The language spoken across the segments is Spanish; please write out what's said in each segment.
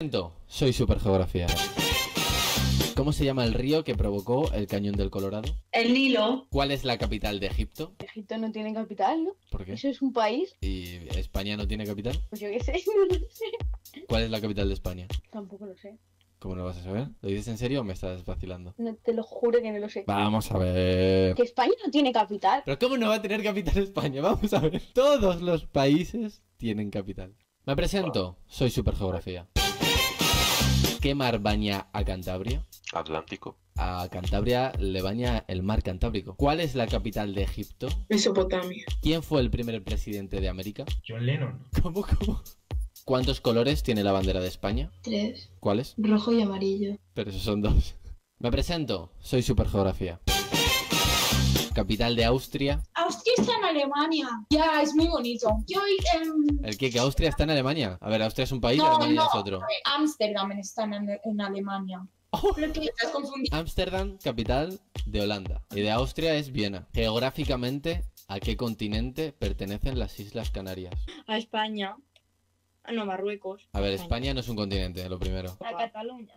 Me presento, Soy Supergeografía. ¿Cómo se llama el río que provocó el cañón del Colorado? El Nilo. ¿Cuál es la capital de Egipto? Egipto no tiene capital, ¿no? ¿Por qué? Eso es un país. ¿Y España no tiene capital? Pues yo qué sé, no lo sé. ¿Cuál es la capital de España? Tampoco lo sé. ¿Cómo lo vas a saber? ¿Lo dices en serio o me estás vacilando? te lo juro que no lo sé. Vamos a ver. Que España no tiene capital. ¿Pero cómo no va a tener capital España? Vamos a ver. Todos los países tienen capital. Me presento. Soy Supergeografía qué mar baña a Cantabria? Atlántico. A Cantabria le baña el mar Cantábrico. ¿Cuál es la capital de Egipto? Mesopotamia. ¿Quién fue el primer presidente de América? John Lennon. ¿Cómo, cómo? ¿Cuántos colores tiene la bandera de España? Tres. ¿Cuáles? Rojo y amarillo. Pero esos son dos. Me presento, soy super Supergeografía capital de Austria. Austria está en Alemania. Ya, es muy bonito. Em, ¿El qué? ¿Que Austria está en Alemania? A ver, Austria es un país, Alemania es otro. Eh, Ámsterdam está en, Alemania. Oh. Ámsterdam, capital de Holanda. Y de Austria es Viena. Geográficamente, ¿a qué continente pertenecen las Islas Canarias? A España. No, Marruecos. A ver, España no es un continente, lo primero. A Cataluña.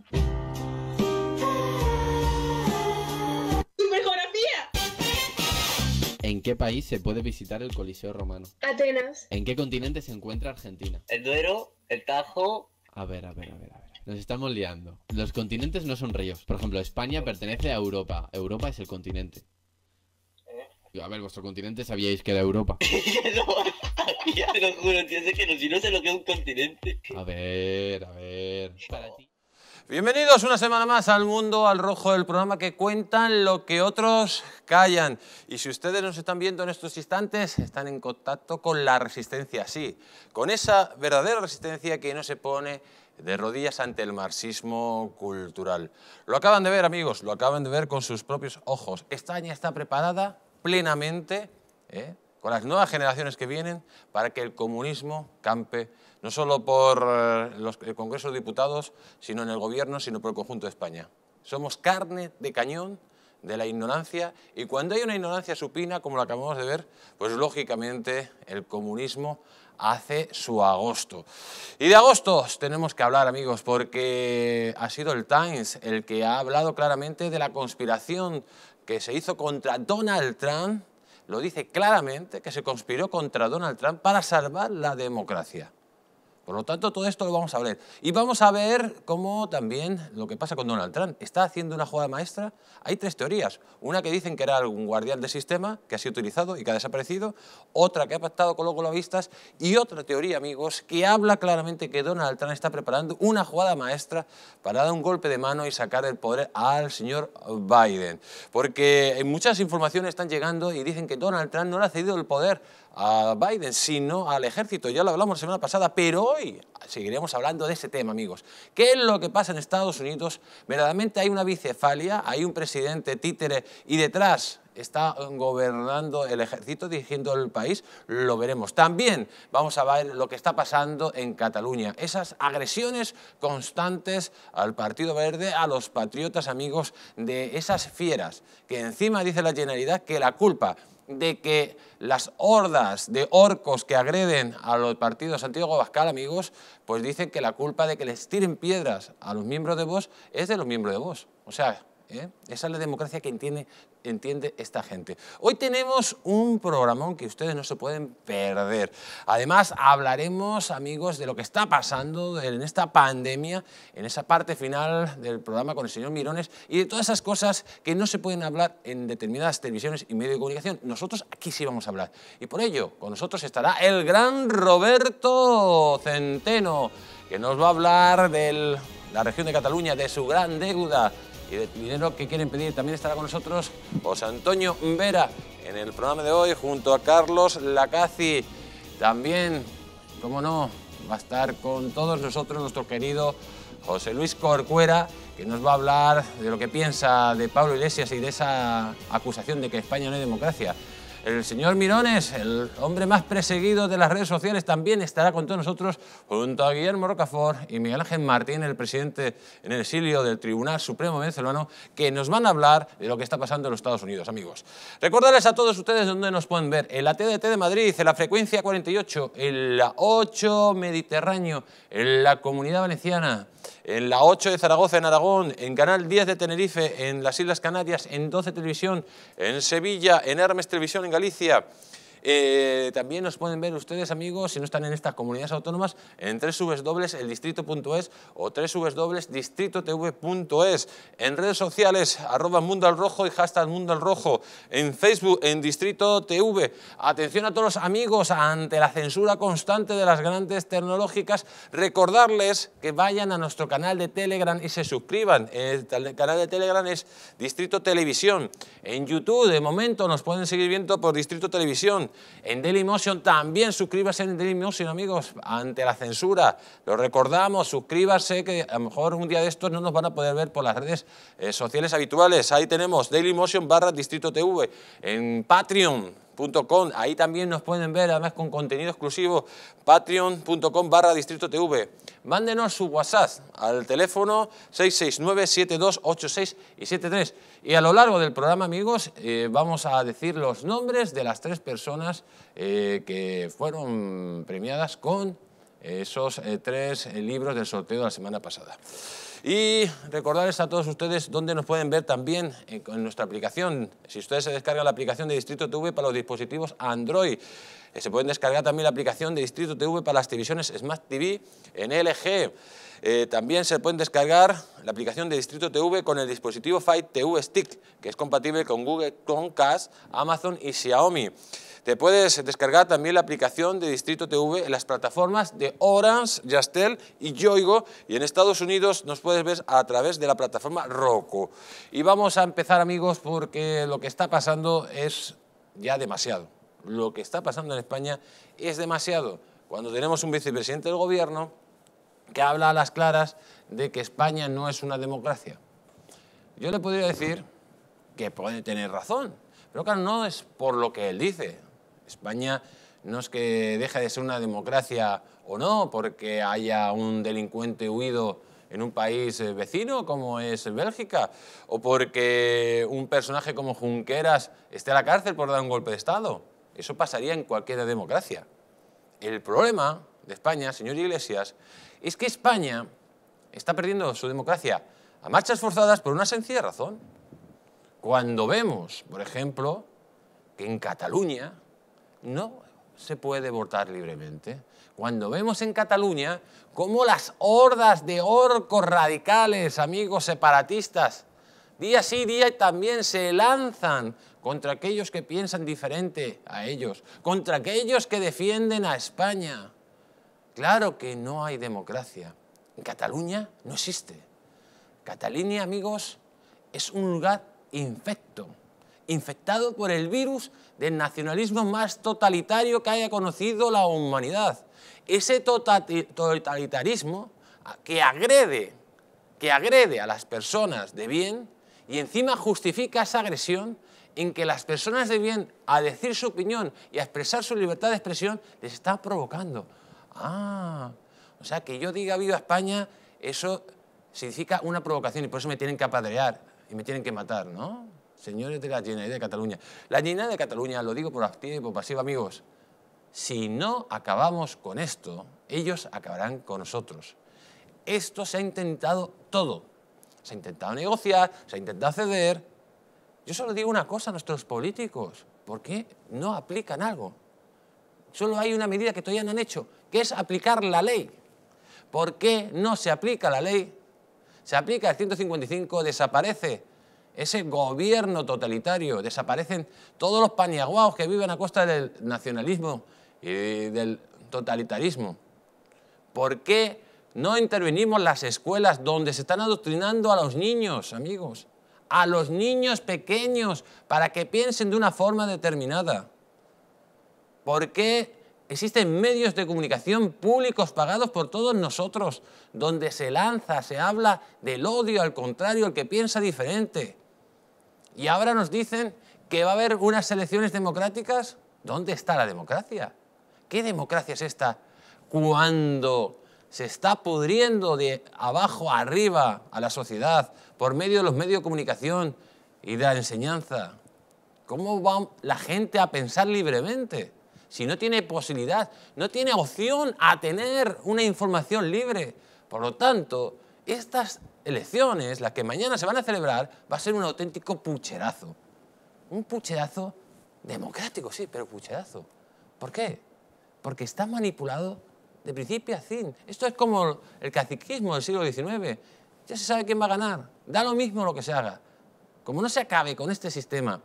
¿En qué país se puede visitar el Coliseo Romano? Atenas. ¿En qué continente se encuentra Argentina? El Duero, el Tajo. A ver, a ver, a ver, a ver. Nos estamos liando. Los continentes no son ríos. Por ejemplo, España pertenece a Europa. Europa es el continente. A ver, vuestro continente sabíais que era Europa. ya te lo juro, que no, si no sé lo que es un continente. A ver, a ver. Para ti. Bienvenidos una semana más al Mundo al Rojo, del programa que cuentan lo que otros callan. Y si ustedes nos están viendo en estos instantes, están en contacto con la resistencia, sí, con esa verdadera resistencia que no se pone de rodillas ante el marxismo cultural. Lo acaban de ver, amigos, lo acaban de ver con sus propios ojos. España está preparada plenamente, ¿eh? con las nuevas generaciones que vienen, para que el comunismo campe no solo por eh, los, el eh, Congreso de Diputados, sino en el Gobierno, sino por el conjunto de España. Somos carne de cañón de la ignorancia y cuando hay una ignorancia supina, como la acabamos de ver, pues lógicamente el comunismo hace su agosto. Y de agosto tenemos que hablar, amigos, porque ha sido el Times el que ha hablado claramente de la conspiración que se hizo contra Donald Trump, lo dice claramente, que se conspiró contra Donald Trump para salvar la democracia. Por lo tanto, todo esto lo vamos a ver. Y vamos a ver cómo también lo que pasa con Donald Trump. ¿Está haciendo una jugada maestra? Hay tres teorías. Una que dicen que era algún guardián del sistema que ha sido utilizado y que ha desaparecido. Otra que ha pactado con los golavistas. Y otra teoría, amigos, que habla claramente que Donald Trump está preparando una jugada maestra para dar un golpe de mano y sacar el poder al señor Biden. Porque muchas informaciones están llegando y dicen que Donald Trump no le ha cedido el poder a Biden, sino al ejército. Ya lo hablamos la semana pasada, pero hoy seguiremos hablando de ese tema, amigos. ¿Qué es lo que pasa en Estados Unidos? Verdaderamente hay una bicefalia, hay un presidente títere y detrás está gobernando el ejército, dirigiendo el país, lo veremos. También vamos a ver lo que está pasando en Cataluña, esas agresiones constantes al Partido Verde, a los patriotas amigos de esas fieras, que encima dice la Generalidad que la culpa de que las hordas de orcos que agreden a los partidos Santiago Bascal, amigos, pues dicen que la culpa de que les tiren piedras a los miembros de vos es de los miembros de vos O sea, ¿eh? esa es la democracia que entiende entiende esta gente. Hoy tenemos un programón que ustedes no se pueden perder. Además, hablaremos, amigos, de lo que está pasando en esta pandemia, en esa parte final del programa con el señor Mirones y de todas esas cosas que no se pueden hablar en determinadas televisiones y medios de comunicación. Nosotros aquí sí vamos a hablar. Y por ello, con nosotros estará el gran Roberto Centeno, que nos va a hablar de la región de Cataluña, de su gran deuda, y de dinero que quieren pedir. También estará con nosotros José Antonio Vera en el programa de hoy junto a Carlos Lacazzi. También, como no, va a estar con todos nosotros nuestro querido José Luis Corcuera, que nos va a hablar de lo que piensa de Pablo Iglesias y de esa acusación de que España no es democracia. El señor Mirones, el hombre más perseguido de las redes sociales, también estará con todos nosotros junto a Guillermo Rocafort y Miguel Ángel Martín, el presidente en el exilio del Tribunal Supremo Venezolano, que nos van a hablar de lo que está pasando en los Estados Unidos, amigos. Recordarles a todos ustedes dónde nos pueden ver. En la TDT de Madrid, en la frecuencia 48, en la 8 Mediterráneo, en la Comunidad Valenciana, en la 8 de Zaragoza, en Aragón, en Canal 10 de Tenerife, en las Islas Canarias, en 12 Televisión, en Sevilla, en Hermes Televisión, en Galicia, eh, también nos pueden ver ustedes, amigos, si no están en estas comunidades autónomas, en www.eldistrito.es o www.distritotv.es. En redes sociales, arroba Mundo y hashtag Mundo En Facebook, en Distrito TV. Atención a todos los amigos ante la censura constante de las grandes tecnológicas. Recordarles que vayan a nuestro canal de Telegram y se suscriban. El canal de Telegram es Distrito Televisión. En YouTube, de momento, nos pueden seguir viendo por Distrito Televisión. En Dailymotion también suscríbase en Dailymotion, amigos, ante la censura. Lo recordamos, suscríbase, que a lo mejor un día de estos no nos van a poder ver por las redes eh, sociales habituales. Ahí tenemos Dailymotion barra Distrito TV. En Patreon Ahí también nos pueden ver, además con contenido exclusivo, patreon.com barra distrito TV. Mándenos su WhatsApp al teléfono 669-7286 y 73. Y a lo largo del programa, amigos, eh, vamos a decir los nombres de las tres personas eh, que fueron premiadas con esos eh, tres eh, libros del sorteo de la semana pasada. Y recordarles a todos ustedes dónde nos pueden ver también en, eh, nuestra aplicación. Si ustedes se descargan la aplicación de Distrito TV para los dispositivos Android, se pueden descargar también la aplicación de Distrito TV para las televisiones Smart TV en LG. también se pueden descargar la aplicación de Distrito TV con el dispositivo Fight TV Stick, que es compatible con Google Chromecast, Amazon y Xiaomi. Te puedes descargar también la aplicación de Distrito TV en las plataformas de Orange, Yastel y Yoigo y en Estados Unidos nos puedes ver a través de la plataforma Roku. Y vamos a empezar amigos porque lo que está pasando es ya demasiado. Lo que está pasando en España es demasiado. Cuando tenemos un vicepresidente del gobierno que habla a las claras de que España no es una democracia. Yo le podría decir que puede tener razón, pero claro, no es por lo que él dice, España no es que deje de ser una democracia o no, porque haya un delincuente huido en un país eh, vecino como es Bélgica, o porque un personaje como Junqueras esté a la cárcel por dar un golpe de Estado. Eso pasaría en cualquier democracia. El problema de España, señor Iglesias, es que España está perdiendo su democracia a marchas forzadas por una sencilla razón. Cuando vemos, por ejemplo, que en Cataluña no se puede votar libremente. Cuando vemos en Cataluña cómo las hordas de orcos radicales, amigos separatistas, día sí, día también se lanzan contra aquellos que piensan diferente a ellos, contra aquellos que defienden a España. Claro que no hay democracia. En Cataluña no existe. Cataluña, amigos, es un lugar infecto infectado por el virus del nacionalismo más totalitario que haya conocido la humanidad. Ese totalitarismo que agrede, que agrede a las personas de bien y encima justifica esa agresión en que las personas de bien a decir su opinión y a expresar su libertad de expresión les está provocando. Ah, o sea, que yo diga viva España, eso significa una provocación y por eso me tienen que apadrear y me tienen que matar, ¿no? señores de la Generalitat de Cataluña. La Generalitat de Cataluña, lo digo por activo y por pasiva, amigos, si no acabamos con esto, ellos acabarán con nosotros. Esto se ha intentado todo. Se ha intentado negociar, se ha intentado ceder. Yo solo digo una cosa a nuestros políticos. ¿Por qué no aplican algo? Solo hay una medida que todavía no han hecho, que es aplicar la ley. ¿Por qué no se aplica la ley? Se aplica el 155, desaparece ese gobierno totalitario, desaparecen todos los paniaguaos que viven a costa del nacionalismo y del totalitarismo. ¿Por qué no intervenimos las escuelas donde se están adoctrinando a los niños, amigos? A los niños pequeños, para que piensen de una forma determinada. ¿Por qué Existen medios de comunicación públicos pagados por todos nosotros, donde se lanza, se habla del odio al contrario, al que piensa diferente, y ahora nos dicen que va a haber unas elecciones democráticas. ¿Dónde está la democracia? ¿Qué democracia es esta cuando se está pudriendo de abajo a arriba a la sociedad por medio de los medios de comunicación y de la enseñanza? ¿Cómo va la gente a pensar libremente? Si no tiene posibilidad, no tiene opción a tener una información libre. Por lo tanto, estas elecciones, las que mañana se van a celebrar, va a ser un auténtico pucherazo. Un pucherazo democrático, sí, pero pucherazo. ¿Por qué? Porque está manipulado de principio a fin. Esto es como el caciquismo del siglo XIX. Ya se sabe quién va a ganar. Da lo mismo lo que se haga. Como no se acabe con este sistema,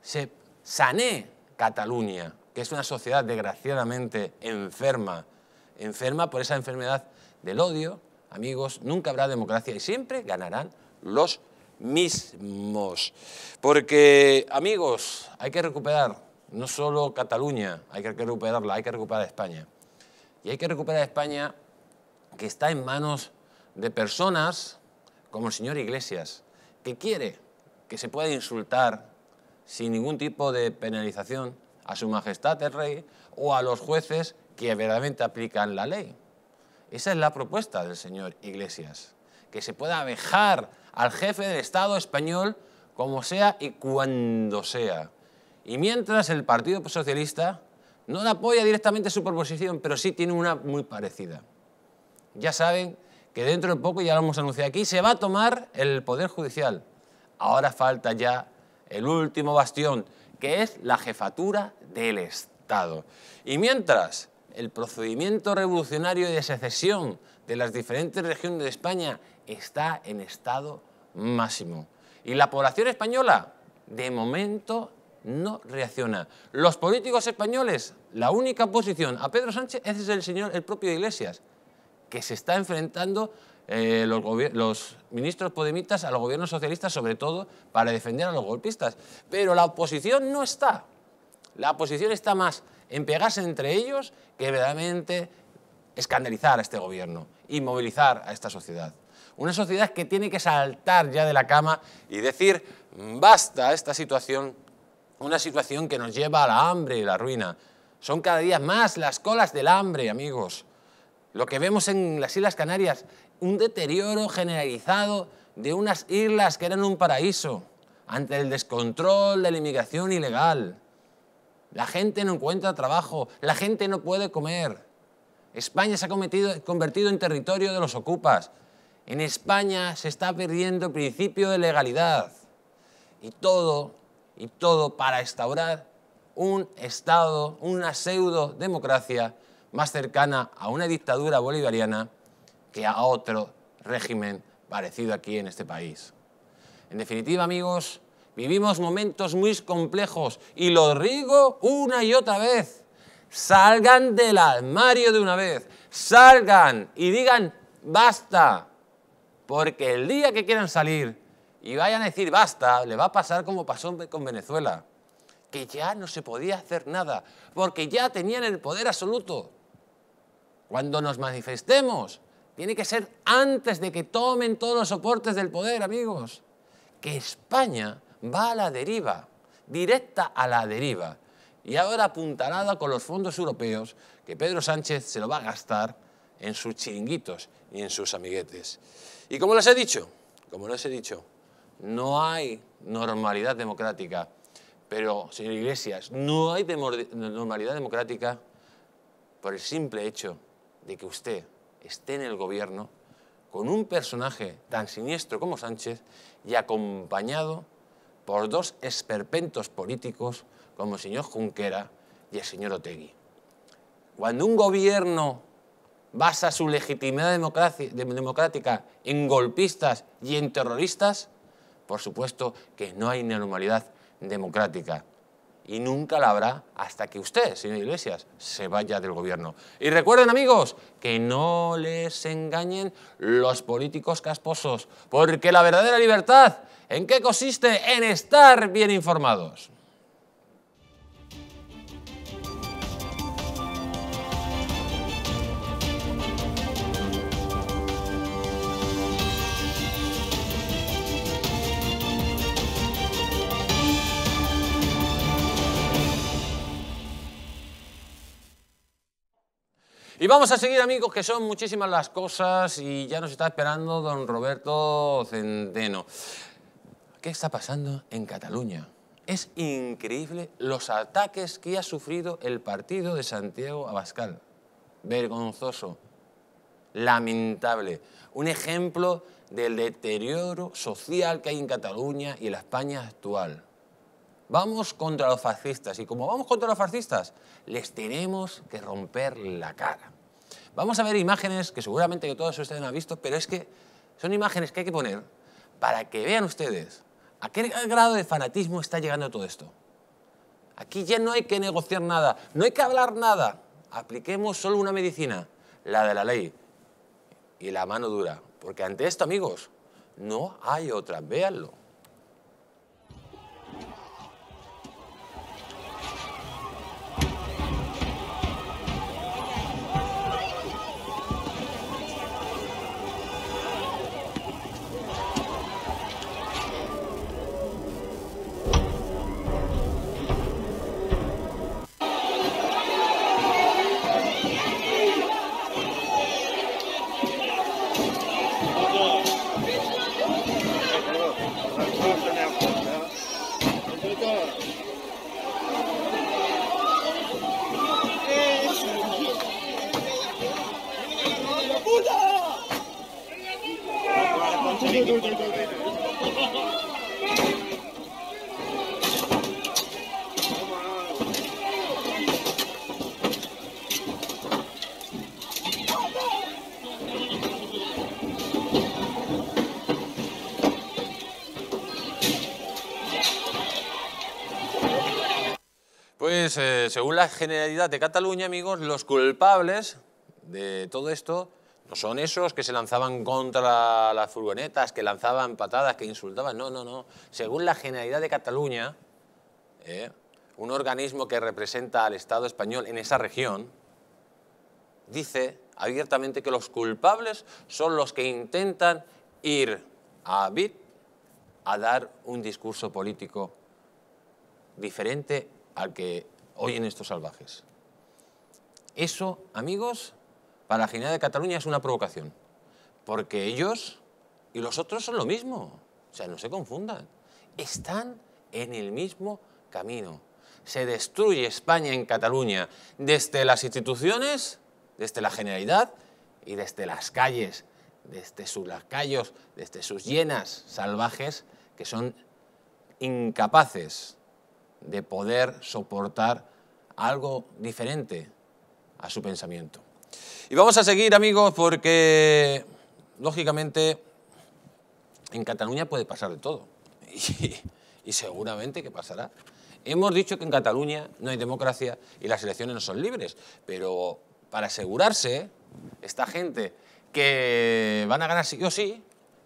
se sané Cataluña, que es una sociedad desgraciadamente enferma, enferma por esa enfermedad del odio, amigos, nunca habrá democracia y siempre ganarán los mismos. Porque, amigos, hay que recuperar no solo Cataluña, hay que recuperarla, hay que recuperar España. Y hay que recuperar España que está en manos de personas como el señor Iglesias, que quiere que se pueda insultar sin ningún tipo de penalización a su majestad el rey o a los jueces que verdaderamente aplican la ley. Esa es la propuesta del señor Iglesias, que se pueda dejar al jefe del Estado español como sea y cuando sea. Y mientras el Partido Socialista no le apoya directamente su proposición, pero sí tiene una muy parecida. Ya saben que dentro de poco, ya lo hemos anunciado aquí, se va a tomar el Poder Judicial. Ahora falta ya el último bastión, que es la jefatura del Estado. Y mientras el procedimiento revolucionario de secesión de las diferentes regiones de España está en estado máximo. Y la población española, de momento, no reacciona. Los políticos españoles, la única oposición a Pedro Sánchez es el señor, el propio Iglesias, que se está enfrentando eh, los, los, ministros podemitas a los gobiernos socialistas, sobre todo para defender a los golpistas. Pero la oposición no está. La oposición está más en pegarse entre ellos que verdaderamente escandalizar a este gobierno y movilizar a esta sociedad. Una sociedad que tiene que saltar ya de la cama y decir, basta esta situación, una situación que nos lleva a la hambre y la ruina. Son cada día más las colas del hambre, amigos. Lo que vemos en las Islas Canarias, un deterioro generalizado de unas islas que eran un paraíso ante el descontrol de la inmigración ilegal. La gente no encuentra trabajo, la gente no puede comer. España se ha convertido en territorio de los ocupas. En España se está perdiendo el principio de legalidad. Y todo, y todo para instaurar un Estado, una pseudo democracia más cercana a una dictadura bolivariana que a otro régimen parecido aquí en este país. En definitiva, amigos, Vivimos momentos muy complejos y lo rigo una y otra vez. Salgan del armario de una vez, salgan y digan basta, porque el día que quieran salir y vayan a decir basta, le va a pasar como pasó con Venezuela, que ya no se podía hacer nada, porque ya tenían el poder absoluto. Cuando nos manifestemos, tiene que ser antes de que tomen todos los soportes del poder, amigos. Que España va a la deriva, directa a la deriva. Y ahora apuntalada con los fondos europeos que Pedro Sánchez se lo va a gastar en sus chiringuitos y en sus amiguetes. Y como les he dicho, como les he dicho, no hay normalidad democrática. Pero, señor Iglesias, no hay normalidad democrática por el simple hecho de que usted esté en el gobierno con un personaje tan siniestro como Sánchez y acompañado por dos esperpentos políticos como el señor Junquera y el señor Otegui. Cuando un gobierno basa su legitimidad democrática en golpistas y en terroristas, por supuesto que no hay normalidad democrática. Y nunca la habrá hasta que usted, señor Iglesias, se vaya del gobierno. Y recuerden, amigos, que no les engañen los políticos casposos, porque la verdadera libertad ¿En qué consiste? En estar bien informados. Y vamos a seguir amigos, que son muchísimas las cosas y ya nos está esperando don Roberto Centeno. ¿Qué está pasando en Cataluña? Es increíble los ataques que ha sufrido el partido de Santiago Abascal. Vergonzoso, lamentable, un ejemplo del deterioro social que hay en Cataluña y en la España actual. Vamos contra los fascistas y como vamos contra los fascistas, les tenemos que romper la cara. Vamos a ver imágenes que seguramente que todos ustedes han visto, pero es que son imágenes que hay que poner para que vean ustedes ¿A qué grado de fanatismo está llegando todo esto? Aquí ya no hay que negociar nada, no hay que hablar nada. Apliquemos solo una medicina, la de la ley y la mano dura. Porque ante esto, amigos, no hay otra, véanlo. según la Generalidad de Cataluña, amigos, los culpables de todo esto no son esos que se lanzaban contra las furgonetas, que lanzaban patadas, que insultaban. No, no, no. Según la Generalidad de Cataluña, eh, un organismo que representa al Estado español en esa región, dice abiertamente que los culpables son los que intentan ir a Bit a dar un discurso político diferente al que Hoy en estos salvajes. Eso, amigos, para la Generalidad de Cataluña es una provocación, porque ellos y los otros son lo mismo, o sea, no se confundan, están en el mismo camino. Se destruye España en Cataluña desde las instituciones, desde la Generalidad y desde las calles, desde sus lacayos, desde sus llenas salvajes que son incapaces de poder soportar algo diferente a su pensamiento. Y vamos a seguir, amigos, porque lógicamente en Cataluña puede pasar de todo. Y, seguramente que pasará. Hemos dicho que en Cataluña no hay democracia y las elecciones no son libres, pero para asegurarse, esta gente que van a ganar sí o sí,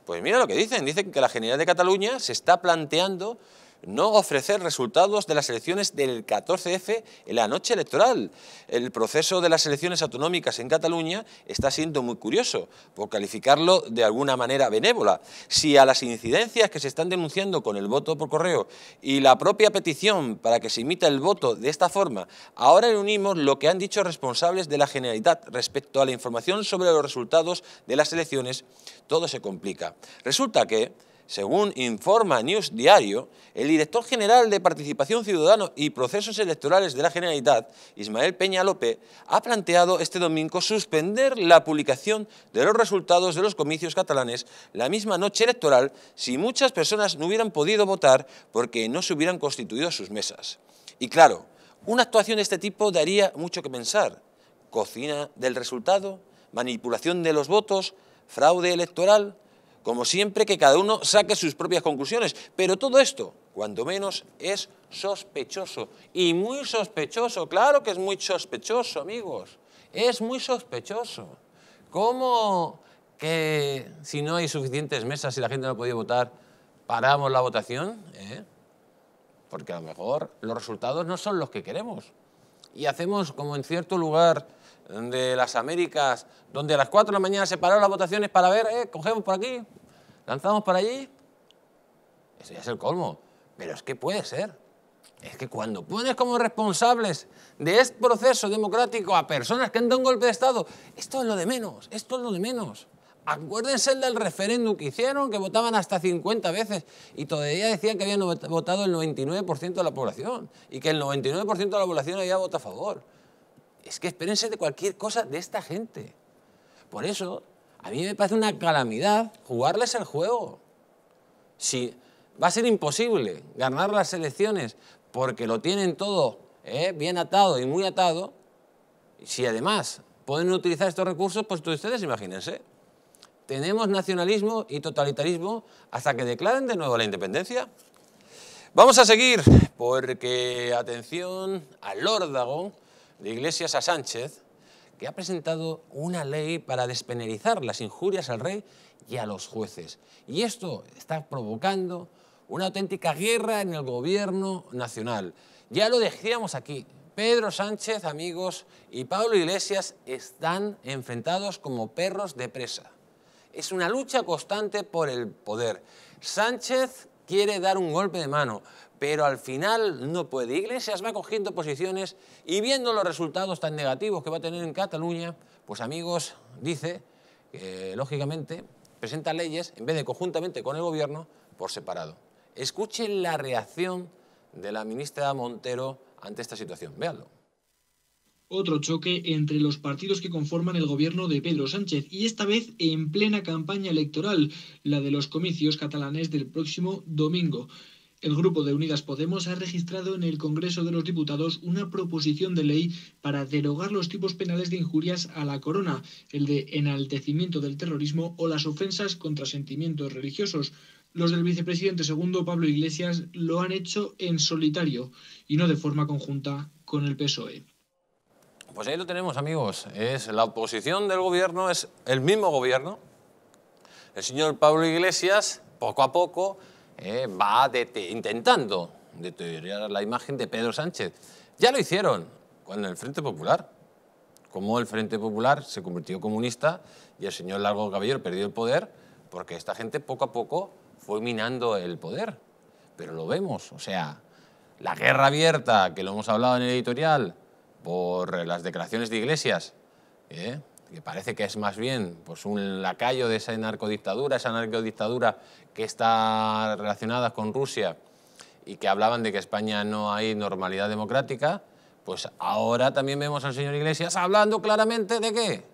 pues mira lo que dicen, dicen que la General de Cataluña se está planteando no ofrecer resultados de las elecciones del 14F en la noche electoral. El proceso de las elecciones autonómicas en Cataluña está siendo muy curioso, por calificarlo de alguna manera benévola. Si a las incidencias que se están denunciando con el voto por correo y la propia petición para que se imita el voto de esta forma, ahora reunimos lo que han dicho responsables de la Generalitat respecto a la información sobre los resultados de las elecciones, todo se complica. Resulta que según informa News Diario, el director general de Participación Ciudadana y Procesos Electorales de la Generalitat, Ismael Peña López, ha planteado este domingo suspender la publicación de los resultados de los comicios catalanes la misma noche electoral si muchas personas no hubieran podido votar porque no se hubieran constituido sus mesas. Y claro, una actuación de este tipo daría mucho que pensar. Cocina del resultado, manipulación de los votos, fraude electoral, como siempre, que cada uno saque sus propias conclusiones. Pero todo esto, cuando menos, es sospechoso. Y muy sospechoso, claro que es muy sospechoso, amigos. Es muy sospechoso. ¿Cómo que si no hay suficientes mesas y la gente no ha podido votar, paramos la votación? Eh? Porque a lo mejor los resultados no son los que queremos. Y hacemos como en cierto lugar de las Américas, donde a las 4 de la mañana se pararon las votaciones para ver, eh, cogemos por aquí, lanzamos por allí. Eso ya es el colmo. Pero es que puede ser. Es que cuando pones como responsables de este proceso democrático a personas que han dado un golpe de Estado, esto es lo de menos, esto es lo de menos. Acuérdense del referéndum que hicieron, que votaban hasta 50 veces y todavía decían que habían votado el 99% de la población y que el 99% de la población había votado a favor es que espérense de cualquier cosa de esta gente. Por eso, a mí me parece una calamidad jugarles el juego. Si va a ser imposible ganar las elecciones porque lo tienen todo eh, bien atado y muy atado, si además pueden utilizar estos recursos, pues ustedes imagínense. Tenemos nacionalismo y totalitarismo hasta que declaren de nuevo la independencia. Vamos a seguir, porque atención al órdago de Iglesias a Sánchez, que ha presentado una ley para despenalizar las injurias al rey y a los jueces. Y esto está provocando una auténtica guerra en el gobierno nacional. Ya lo decíamos aquí, Pedro Sánchez, amigos, y Pablo Iglesias están enfrentados como perros de presa. Es una lucha constante por el poder. Sánchez quiere dar un golpe de mano pero al final no puede. Iglesias va cogiendo posiciones y viendo los resultados tan negativos que va a tener en Cataluña, pues amigos, dice lógicamente presenta leyes, en vez de conjuntamente con el gobierno, por separado. Escuchen la reacción de la ministra Montero ante esta situación. Veanlo. Otro choque entre los partidos que conforman el gobierno de Pedro Sánchez y esta vez en plena campaña electoral, la de los comicios catalanes del próximo domingo. El grupo de Unidas Podemos ha registrado en el Congreso de los Diputados una proposición de ley para derogar los tipos penales de injurias a la corona, el de enaltecimiento del terrorismo o las ofensas contra sentimientos religiosos. Los del vicepresidente segundo Pablo Iglesias lo han hecho en solitario y no de forma conjunta con el PSOE. Pues ahí lo tenemos, amigos. Es la oposición del gobierno, es el mismo gobierno. El señor Pablo Iglesias, poco a poco, ¿eh? va intentando deteriorar la imagen de Pedro Sánchez. Ya lo hicieron con el Frente Popular, como el Frente Popular se convirtió comunista y el señor Largo Caballero perdió el poder, porque esta gente poco a poco fue minando el poder. Pero lo vemos, o sea, la guerra abierta, que lo hemos hablado en el editorial, por las declaraciones de Iglesias, ¿eh? que parece que es más bien pues, un lacayo de esa narcodictadura, esa narcodictadura que está relacionada con Rusia y que hablaban de que España no hay normalidad democrática, pues ahora también vemos al señor Iglesias hablando claramente de qué?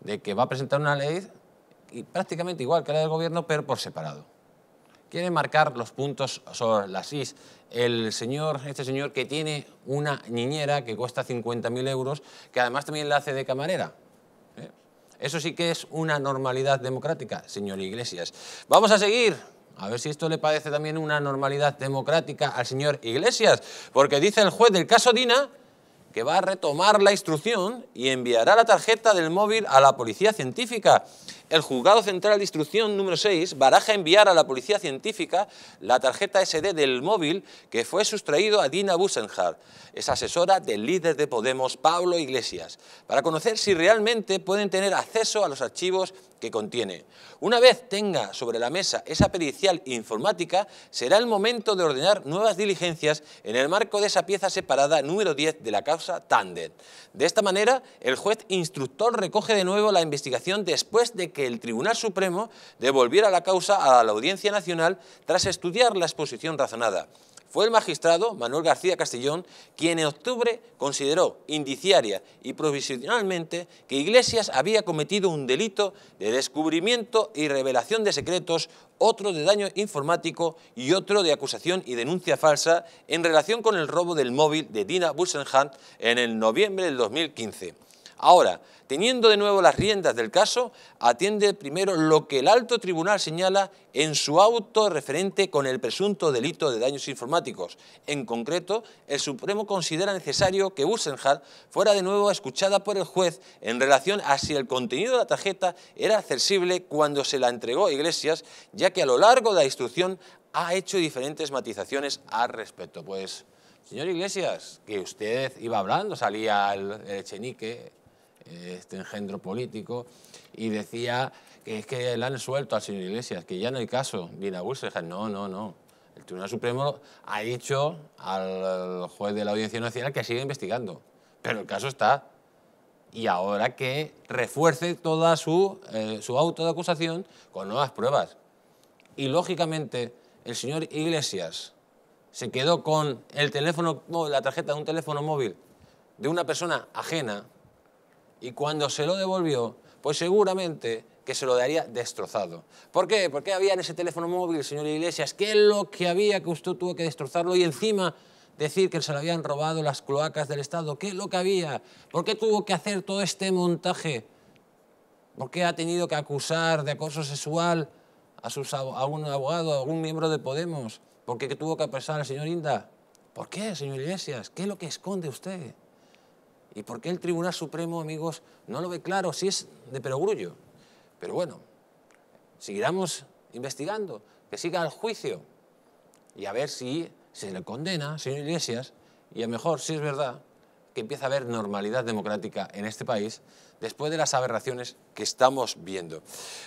De que va a presentar una ley y prácticamente igual que la del gobierno, pero por separado. Quiere marcar los puntos sobre las is. El señor, este señor que tiene una niñera que cuesta 50.000 euros, que además también la hace de camarera. Eso sí que es una normalidad democrática, señor Iglesias. Vamos a seguir. A ver si esto le parece también una normalidad democrática al señor Iglesias, porque dice el juez del caso Dina que va a retomar la instrucción y enviará la tarjeta del móvil a la policía científica. El juzgado central de instrucción número 6 baraja enviar a la policía científica la tarjeta SD del móvil que fue sustraído a Dina Busenhardt, es asesora del líder de Podemos, Pablo Iglesias, para conocer si realmente pueden tener acceso a los archivos que contiene. Una vez tenga sobre la mesa esa pericial informática, será el momento de ordenar nuevas diligencias en el marco de esa pieza separada número 10 de la causa Tandet... De esta manera, el juez instructor recoge de nuevo la investigación después de que el Tribunal Supremo devolviera la causa a la Audiencia Nacional tras estudiar la exposición razonada. Fue el magistrado Manuel García Castellón quien en octubre consideró indiciaria y provisionalmente que Iglesias había cometido un delito de descubrimiento y revelación de secretos, otro de daño informático y otro de acusación y denuncia falsa en relación con el robo del móvil de Dina Bussenhand en el noviembre del 2015. Ahora, teniendo de nuevo las riendas del caso, atiende primero lo que el alto tribunal señala en su auto referente con el presunto delito de daños informáticos. En concreto, el Supremo considera necesario que Bussenhardt fuera de nuevo escuchada por el juez en relación a si el contenido de la tarjeta era accesible cuando se la entregó a Iglesias, ya que a lo largo de la instrucción ha hecho diferentes matizaciones al respecto. Pues, señor Iglesias, que usted iba hablando, salía el, el este engendro político, y decía que es que le han suelto al señor Iglesias, que ya no hay caso, Dina la No, no, no. El Tribunal Supremo ha dicho al juez de la Audiencia Nacional que sigue investigando, pero el caso está. Y ahora que refuerce toda su, eh, su auto de acusación con nuevas pruebas. Y lógicamente el señor Iglesias se quedó con el teléfono, la tarjeta de un teléfono móvil de una persona ajena y cuando se lo devolvió, pues seguramente que se lo daría destrozado. ¿Por qué? Porque había en ese teléfono móvil, señor Iglesias, ¿Qué es lo que había que usted tuvo que destrozarlo y encima decir que se lo habían robado las cloacas del Estado? ¿Qué es lo que había? ¿Por qué tuvo que hacer todo este montaje? ¿Por qué ha tenido que acusar de acoso sexual a, sus, un abogado, a algún miembro de Podemos? ¿Por qué tuvo que apresar al señor Inda? ¿Por qué, señor Iglesias? ¿Qué es lo que esconde usted? ¿Y por qué el Tribunal Supremo, amigos, no lo ve claro si es de perogrullo? Pero bueno, seguiremos investigando, que siga el juicio y a ver si se le condena, señor Iglesias, y a lo mejor, si es verdad, que empieza a haber normalidad democrática en este país después de las aberraciones que estamos viendo.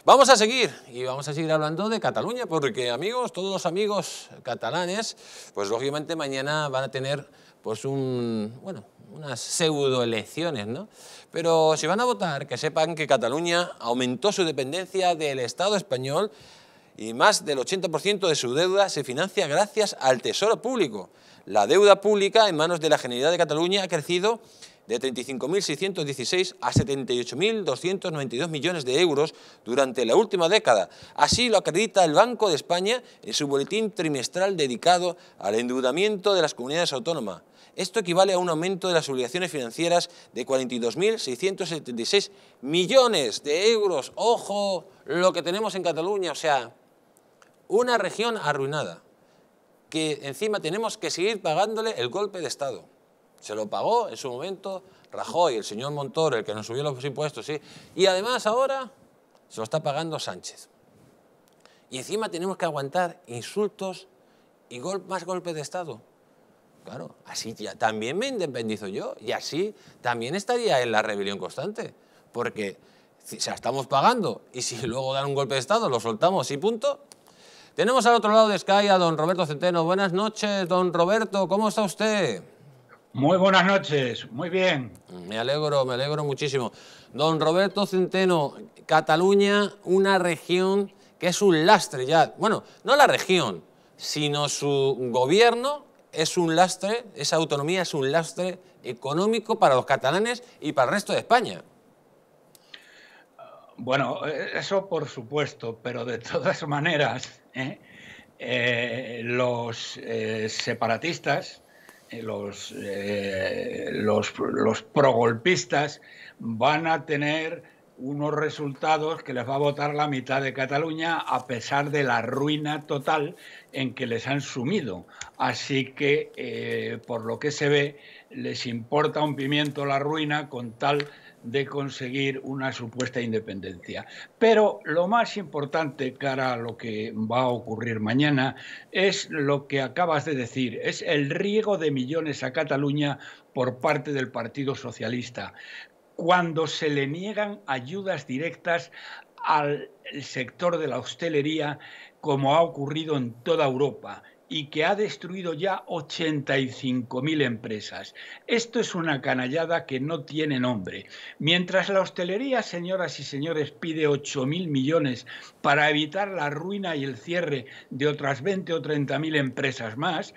Vamos a seguir y vamos a seguir hablando de Cataluña porque amigos, todos los amigos catalanes, pues lógicamente mañana van a tener pues un, bueno, unas pseudoelecciones, ¿no? Pero si van a votar, que sepan que Cataluña aumentó su dependencia del Estado español y más del 80% de su deuda se financia gracias al Tesoro Público. La deuda pública en manos de la Generalidad de Cataluña ha crecido de 35.616 a 78.292 millones de euros durante la última década. Así lo acredita el Banco de España en su boletín trimestral dedicado al endeudamiento de las comunidades autónomas. Esto equivale a un aumento de las obligaciones financieras de 42.676 millones de euros. ¡Ojo! Lo que tenemos en Cataluña, o sea, una región arruinada, que encima tenemos que seguir pagándole el golpe de Estado. Se lo pagó en su momento Rajoy, el señor Montoro, el que nos subió los impuestos, ¿sí? y además ahora se lo está pagando Sánchez. Y encima tenemos que aguantar insultos y más golpes de Estado. Claro, así ya también me independizo yo y así también estaría en la rebelión constante. Porque si, o estamos pagando y si luego dan un golpe de Estado lo soltamos y punto. Tenemos al otro lado de Sky a don Roberto Centeno. Buenas noches, don Roberto, ¿cómo está usted? Muy buenas noches, muy bien. Me alegro, me alegro muchísimo. Don Roberto Centeno, Cataluña, una región que es un lastre ya. Bueno, no la región, sino su gobierno es un lastre, esa autonomía es un lastre económico para los catalanes y para el resto de España. Bueno, eso por supuesto, pero de todas maneras, ¿eh? Eh, los eh, separatistas, los, los, los progolpistas van a tener unos resultados que les va a votar la mitad de Cataluña a pesar de la ruina total en que les han sumido. Así que, eh, por lo que se ve, les importa un pimiento la ruina con tal de conseguir una supuesta independencia. Pero lo más importante cara a lo que va a ocurrir mañana es lo que acabas de decir, es el riego de millones a Cataluña por parte del Partido Socialista cuando se le niegan ayudas directas al sector de la hostelería, como ha ocurrido en toda Europa y que ha destruido ya 85.000 empresas. Esto es una canallada que no tiene nombre. Mientras la hostelería, señoras y señores, pide 8.000 millones para evitar la ruina y el cierre de otras 20 o 30.000 empresas más,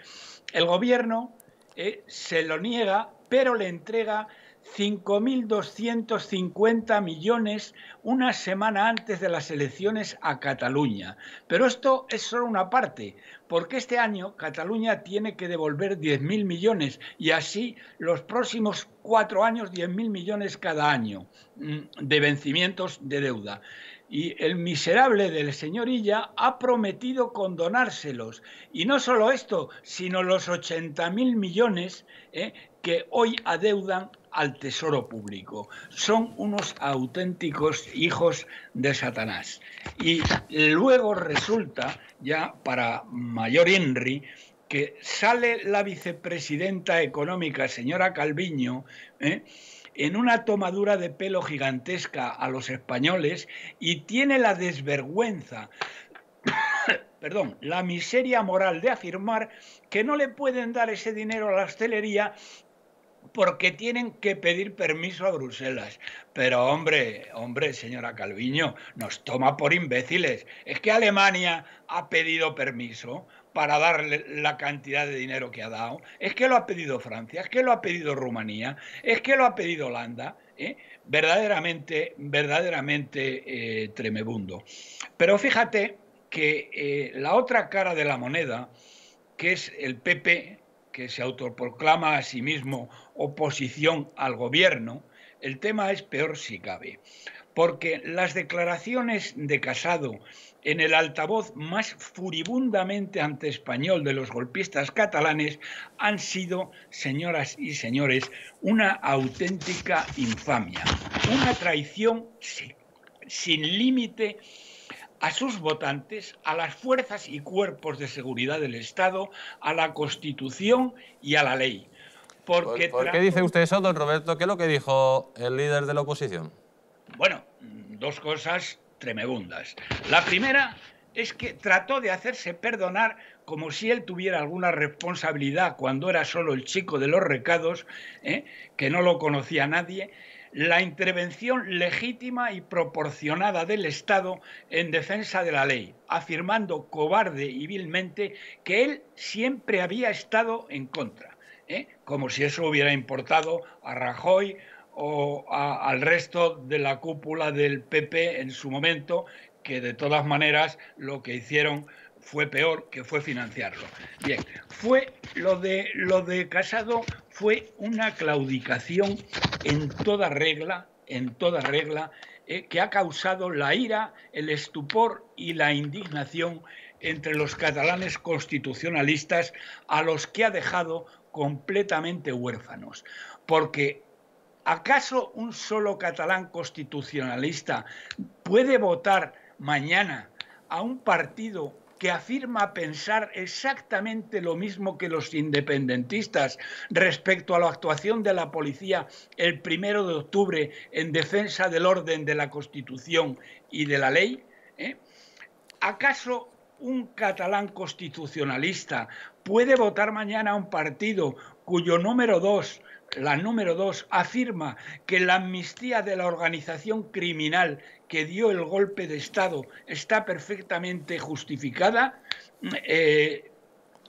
el gobierno eh, se lo niega, pero le entrega 5.250 millones una semana antes de las elecciones a Cataluña. Pero esto es solo una parte, porque este año Cataluña tiene que devolver 10.000 millones y así los próximos cuatro años 10.000 millones cada año mm, de vencimientos de deuda. Y el miserable del señor Illa ha prometido condonárselos. Y no solo esto, sino los 80.000 millones eh, que hoy adeudan al tesoro público. Son unos auténticos hijos de Satanás. Y luego resulta, ya para mayor Henry, que sale la vicepresidenta económica, señora Calviño, ¿eh? en una tomadura de pelo gigantesca a los españoles y tiene la desvergüenza perdón, la miseria moral de afirmar que no le pueden dar ese dinero a la hostelería porque tienen que pedir permiso a Bruselas. Pero hombre, hombre, señora Calviño, nos toma por imbéciles. Es que Alemania ha pedido permiso para darle la cantidad de dinero que ha dado. Es que lo ha pedido Francia, es que lo ha pedido Rumanía, es que lo ha pedido Holanda. ¿eh? Verdaderamente, verdaderamente eh, tremebundo. Pero fíjate que eh, la otra cara de la moneda, que es el PP, que se autoproclama a sí mismo oposición al gobierno, el tema es peor si cabe, porque las declaraciones de Casado en el altavoz más furibundamente antiespañol de los golpistas catalanes han sido, señoras y señores, una auténtica infamia, una traición sin límite a sus votantes, a las fuerzas y cuerpos de seguridad del Estado, a la Constitución y a la ley. Porque ¿Por, qué dice usted eso, don Roberto? ¿Qué es lo que dijo el líder de la oposición? Bueno, dos cosas tremebundas. La primera es que trató de hacerse perdonar como si él tuviera alguna responsabilidad cuando era solo el chico de los recados, ¿eh? que no lo conocía nadie, la intervención legítima y proporcionada del Estado en defensa de la ley, afirmando cobarde y vilmente que él siempre había estado en contra, ¿eh? como si eso hubiera importado a Rajoy o al resto de la cúpula del PP en su momento, que de todas maneras lo que hicieron fue peor, que fue financiarlo. Bien, fue lo de, lo de Casado fue una claudicación en toda regla, en toda regla, eh, que ha causado la ira, el estupor y la indignación entre los catalanes constitucionalistas a los que ha dejado completamente huérfanos. Porque ¿acaso un solo catalán constitucionalista puede votar mañana a un partido que afirma pensar exactamente lo mismo que los independentistas respecto a la actuación de la policía el primero de octubre en defensa del orden de la Constitución y de la ley? ¿eh? ¿Acaso un catalán constitucionalista puede votar mañana a un partido cuyo número dos la número dos, afirma que la amnistía de la organización criminal que dio el golpe de Estado está perfectamente justificada. Mm, eh,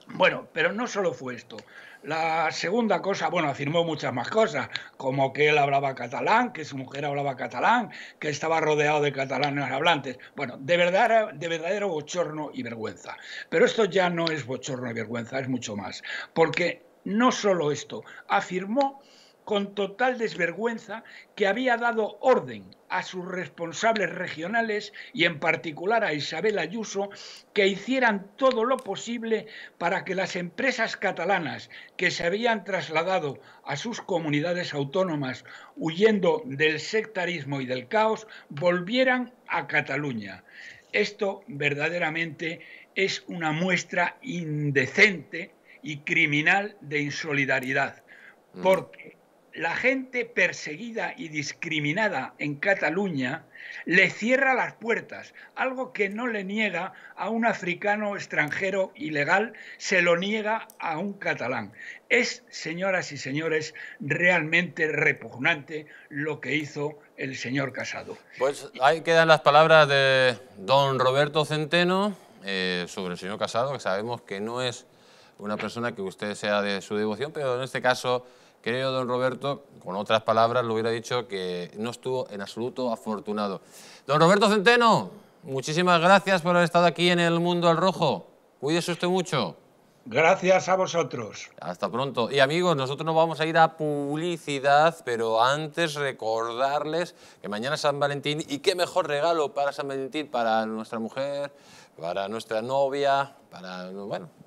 bueno, pero no solo fue esto. La segunda cosa, bueno, afirmó muchas más cosas, como que él hablaba catalán, que su mujer hablaba catalán, que estaba rodeado de catalanes hablantes. Bueno, de, verdad, de verdadero bochorno y vergüenza. Pero esto ya no es bochorno y vergüenza, es mucho más. Porque no solo esto, afirmó con total desvergüenza que había dado orden a sus responsables regionales y en particular a Isabel Ayuso que hicieran todo lo posible para que las empresas catalanas que se habían trasladado a sus comunidades autónomas huyendo del sectarismo y del caos volvieran a Cataluña. Esto verdaderamente es una muestra indecente y criminal de insolidaridad, mm. porque la gente perseguida y discriminada en Cataluña le cierra las puertas, algo que no le niega a un africano extranjero ilegal, se lo niega a un catalán. Es, señoras y señores, realmente repugnante lo que hizo el señor Casado. Pues ahí quedan las palabras de don Roberto Centeno eh, sobre el señor Casado, que sabemos que no es una persona que usted sea de su devoción, pero en este caso Creo, don Roberto, con otras palabras, lo hubiera dicho que no estuvo en absoluto afortunado. Don Roberto Centeno, muchísimas gracias por haber estado aquí en El Mundo al Rojo. Cuídese usted mucho. Gracias a vosotros. Hasta pronto. Y amigos, nosotros nos vamos a ir a publicidad, pero antes recordarles que mañana es San Valentín y qué mejor regalo para San Valentín, para nuestra mujer, para nuestra novia, para,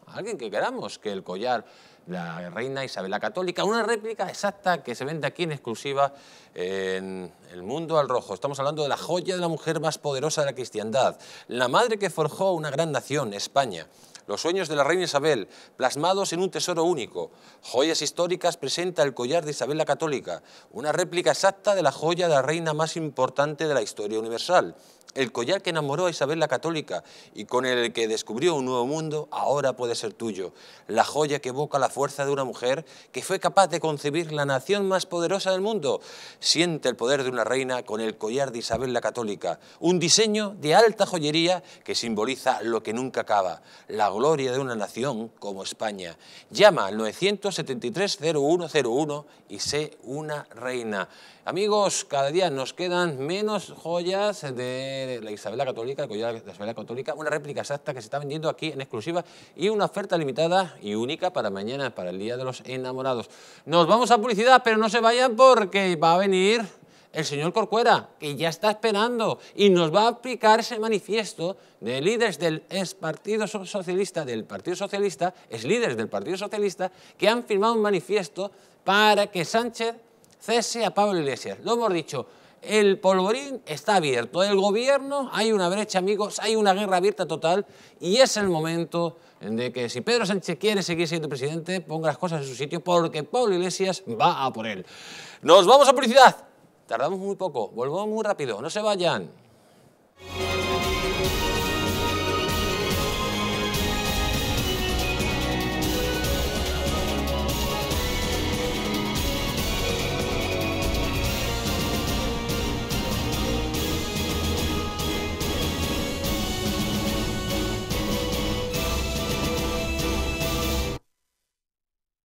alguien que queramos que el collar la reina Isabel la Católica, una réplica exacta que se vende aquí en exclusiva en El Mundo al Rojo. Estamos hablando de la joya de la mujer más poderosa de la cristiandad, la madre que forjó una gran nación, España. Los sueños de la reina Isabel, plasmados en un tesoro único. Joyas históricas presenta el collar de Isabel la Católica, una réplica exacta de la joya de la reina más importante de la historia universal. El collar que enamoró a Isabel la Católica y con el que descubrió un nuevo mundo, ahora puede ser tuyo. La joya que evoca la fuerza de una mujer que fue capaz de concebir la nación más poderosa del mundo. Siente el poder de una reina con el collar de Isabel la Católica. Un diseño de alta joyería que simboliza lo que nunca acaba, la gloria de una nación como España. Llama al 973 0101 y sé una reina. Amigos, cada día nos quedan menos joyas de la Isabela Católica, la Isabela Católica, una réplica exacta que se está vendiendo aquí en exclusiva y una oferta limitada y única para mañana, para el Día de los Enamorados. Nos vamos a publicidad, pero no se vayan porque va a venir el señor Corcuera, que ya está esperando y nos va a aplicar ese manifiesto de líderes del ex Partido Socialista, del Partido Socialista, es líderes del Partido Socialista, que han firmado un manifiesto para que Sánchez cese a Pablo Iglesias. Lo hemos dicho, el polvorín está abierto, el gobierno, hay una brecha, amigos, hay una guerra abierta total y es el momento de que si Pedro Sánchez quiere seguir siendo presidente, ponga las cosas en su sitio porque Pablo Iglesias va a por él. Nos vamos a publicidad. Tardamos muy poco, volvamos muy rápido, no se vayan.